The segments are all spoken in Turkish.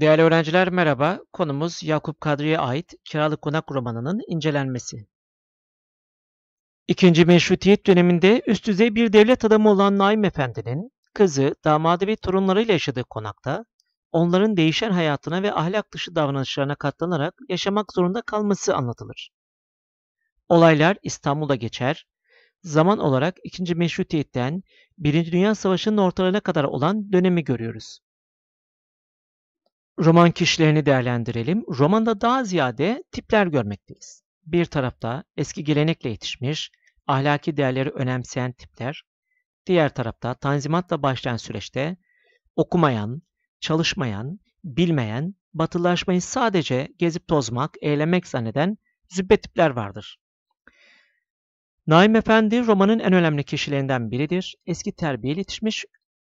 Değerli öğrenciler merhaba. Konumuz Yakup Kadri'ye ait Kiralık Konak romanının incelenmesi. İkinci Meşrutiyet döneminde üst düzey bir devlet adamı olan Naim Efendi'nin kızı, damadı ve torunlarıyla yaşadığı konakta onların değişen hayatına ve ahlak dışı davranışlarına katlanarak yaşamak zorunda kalması anlatılır. Olaylar İstanbul'da geçer, zaman olarak 2. Meşrutiyet'ten 1. Dünya Savaşı'nın ortalarına kadar olan dönemi görüyoruz roman kişilerini değerlendirelim. Romanda daha ziyade tipler görmekteyiz. Bir tarafta eski gelenekle yetişmiş, ahlaki değerleri önemseyen tipler, diğer tarafta Tanzimat'la başlayan süreçte okumayan, çalışmayan, bilmeyen, batılaşmayı sadece gezip tozmak, eğlenmek zanneden züppe tipler vardır. Naim Efendi romanın en önemli kişilerinden biridir. Eski terbiye yetişmiş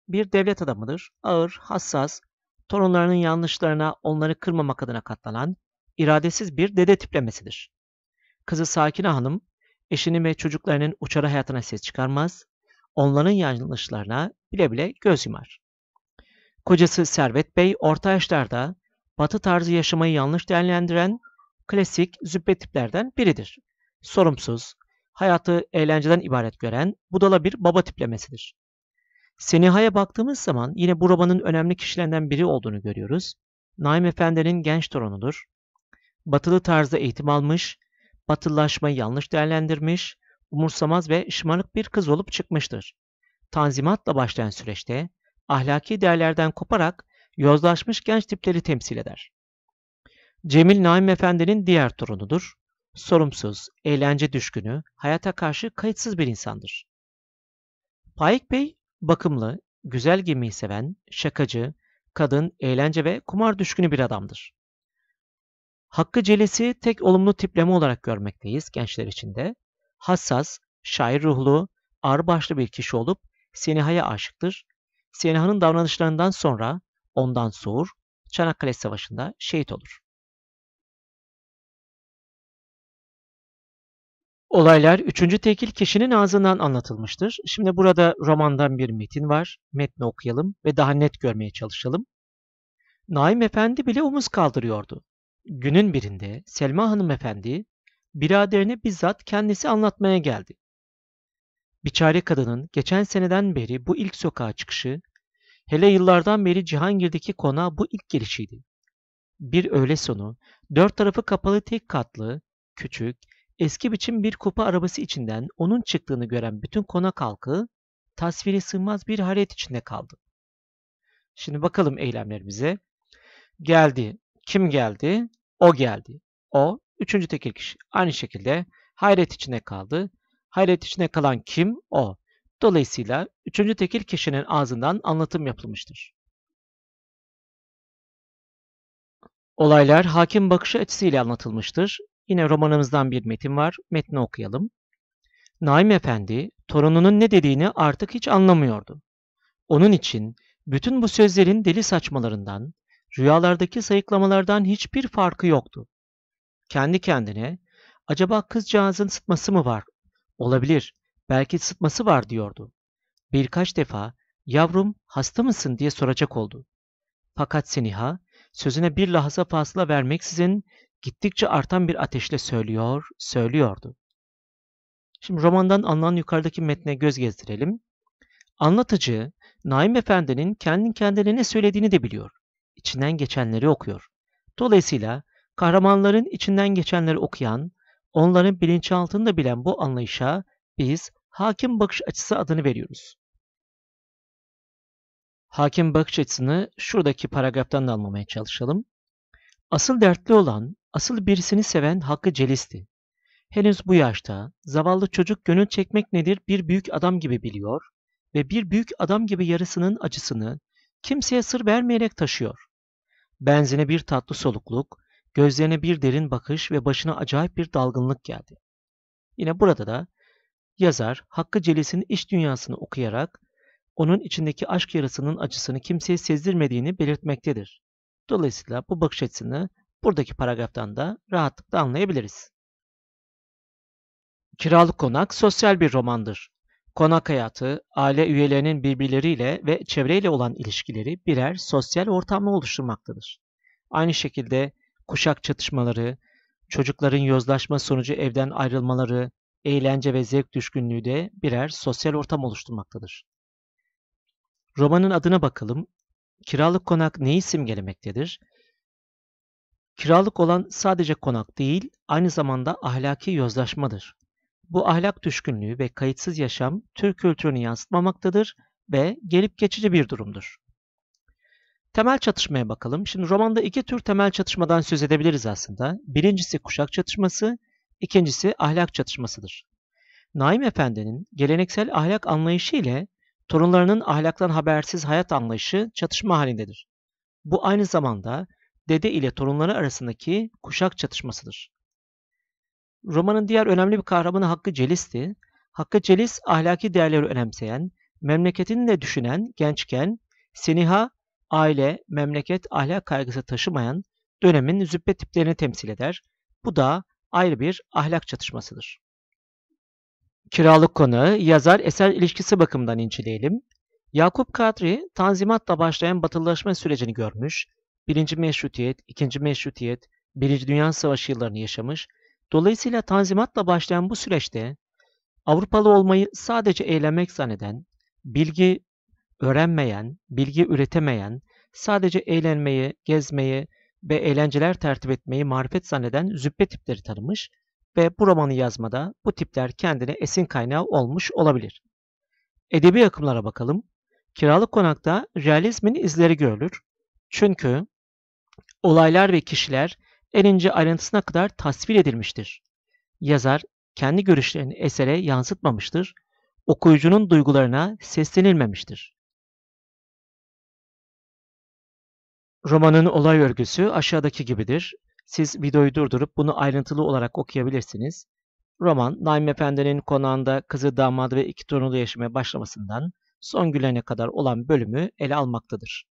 bir devlet adamıdır. Ağır, hassas, torunlarının yanlışlarına onları kırmamak adına katlanan iradesiz bir dede tiplemesidir. Kızı Sakine Hanım, eşini ve çocuklarının uçarı hayatına ses çıkarmaz, onların yanlışlarına bile bile göz yumar. Kocası Servet Bey orta yaşlarda batı tarzı yaşamayı yanlış değerlendiren klasik züppe tiplerden biridir. Sorumsuz, hayatı eğlenceden ibaret gören budala bir baba tiplemesidir. Seniha'ya baktığımız zaman yine bu romanın önemli kişilerinden biri olduğunu görüyoruz. Naim Efendi'nin genç torunudur. Batılı tarzda eğitim almış, batılılaşmayı yanlış değerlendirmiş, umursamaz ve şımarık bir kız olup çıkmıştır. Tanzimatla başlayan süreçte ahlaki değerlerden koparak yozlaşmış genç tipleri temsil eder. Cemil Naim Efendi'nin diğer torunudur. Sorumsuz, eğlence düşkünü, hayata karşı kayıtsız bir insandır. Faik Bey bakımlı, güzel gemiyi seven, şakacı, kadın, eğlence ve kumar düşkünü bir adamdır. Hakkı Celes'i tek olumlu tipleme olarak görmekteyiz gençler içinde. Hassas, şair ruhlu, ağır başlı bir kişi olup Seniha'ya aşıktır. Seniha'nın davranışlarından sonra ondan soğur, Çanakkale Savaşı'nda şehit olur. Olaylar üçüncü tekil kişinin ağzından anlatılmıştır. Şimdi burada romandan bir metin var. Metni okuyalım ve daha net görmeye çalışalım. Naim Efendi bile omuz kaldırıyordu. Günün birinde Selma Hanım Efendi biraderine bizzat kendisi anlatmaya geldi. Biçare kadının geçen seneden beri bu ilk sokağa çıkışı, hele yıllardan beri Cihangir'deki konağa bu ilk gelişiydi. Bir öğle sonu, dört tarafı kapalı tek katlı, küçük, Eski biçim bir kupa arabası içinden onun çıktığını gören bütün konak halkı tasvire sığmaz bir hayret içinde kaldı. Şimdi bakalım eylemlerimize. Geldi. Kim geldi? O geldi. O üçüncü tekil kişi. Aynı şekilde hayret içine kaldı. Hayret içine kalan kim? O. Dolayısıyla üçüncü tekil kişinin ağzından anlatım yapılmıştır. Olaylar hakim bakışı açısıyla anlatılmıştır. Yine romanımızdan bir metin var. Metni okuyalım. Naim Efendi torununun ne dediğini artık hiç anlamıyordu. Onun için bütün bu sözlerin deli saçmalarından, rüyalardaki sayıklamalardan hiçbir farkı yoktu. Kendi kendine acaba kızcağızın sıtması mı var? Olabilir, belki sıtması var diyordu. Birkaç defa yavrum hasta mısın diye soracak oldu. Fakat Seniha sözüne bir lahza fasla vermeksizin gittikçe artan bir ateşle söylüyor, söylüyordu. Şimdi romandan alınan yukarıdaki metne göz gezdirelim. Anlatıcı, Naim Efendi'nin kendi kendine ne söylediğini de biliyor. İçinden geçenleri okuyor. Dolayısıyla kahramanların içinden geçenleri okuyan, onların bilinçaltını da bilen bu anlayışa biz hakim bakış açısı adını veriyoruz. Hakim bakış açısını şuradaki paragraftan da almamaya çalışalım. Asıl dertli olan Asıl birisini seven Hakkı Celis'ti. Henüz bu yaşta zavallı çocuk gönül çekmek nedir bir büyük adam gibi biliyor ve bir büyük adam gibi yarısının acısını kimseye sır vermeyerek taşıyor. Benzine bir tatlı solukluk, gözlerine bir derin bakış ve başına acayip bir dalgınlık geldi. Yine burada da yazar Hakkı Celis'in iç dünyasını okuyarak onun içindeki aşk yarısının acısını kimseye sezdirmediğini belirtmektedir. Dolayısıyla bu bakış açısını buradaki paragraftan da rahatlıkla anlayabiliriz. Kiralık konak sosyal bir romandır. Konak hayatı, aile üyelerinin birbirleriyle ve çevreyle olan ilişkileri birer sosyal ortamla oluşturmaktadır. Aynı şekilde kuşak çatışmaları, çocukların yozlaşma sonucu evden ayrılmaları, eğlence ve zevk düşkünlüğü de birer sosyal ortam oluşturmaktadır. Romanın adına bakalım. Kiralık konak neyi simgelemektedir? Kiralık olan sadece konak değil, aynı zamanda ahlaki yozlaşmadır. Bu ahlak düşkünlüğü ve kayıtsız yaşam Türk kültürünü yansıtmamaktadır ve gelip geçici bir durumdur. Temel çatışmaya bakalım. Şimdi romanda iki tür temel çatışmadan söz edebiliriz aslında. Birincisi kuşak çatışması, ikincisi ahlak çatışmasıdır. Naim Efendi'nin geleneksel ahlak anlayışı ile torunlarının ahlaktan habersiz hayat anlayışı çatışma halindedir. Bu aynı zamanda dede ile torunları arasındaki kuşak çatışmasıdır. Romanın diğer önemli bir kahramanı Hakkı Celis'ti. Hakkı Celis ahlaki değerleri önemseyen, memleketini de düşünen gençken siniha aile, memleket, ahlak kaygısı taşımayan dönemin züppe tiplerini temsil eder. Bu da ayrı bir ahlak çatışmasıdır. Kiralık konu, yazar eser ilişkisi bakımından inceleyelim. Yakup Kadri, Tanzimat'la başlayan batılılaşma sürecini görmüş, Birinci Meşrutiyet, İkinci Meşrutiyet, Birinci Dünya Savaşı yıllarını yaşamış. Dolayısıyla Tanzimat'la başlayan bu süreçte Avrupalı olmayı sadece eğlenmek zanneden, bilgi öğrenmeyen, bilgi üretemeyen, sadece eğlenmeyi, gezmeyi ve eğlenceler tertip etmeyi marifet zanneden züppe tipleri tanımış ve bu romanı yazmada bu tipler kendine esin kaynağı olmuş olabilir. Edebi akımlara bakalım. Kiralık konakta realizmin izleri görülür. Çünkü Olaylar ve kişiler en ince ayrıntısına kadar tasvir edilmiştir. Yazar kendi görüşlerini esere yansıtmamıştır, okuyucunun duygularına seslenilmemiştir. Romanın olay örgüsü aşağıdaki gibidir. Siz videoyu durdurup bunu ayrıntılı olarak okuyabilirsiniz. Roman, Naim Efendi'nin konağında kızı damadı ve iki torunlu yaşamaya başlamasından son günlerine kadar olan bölümü ele almaktadır.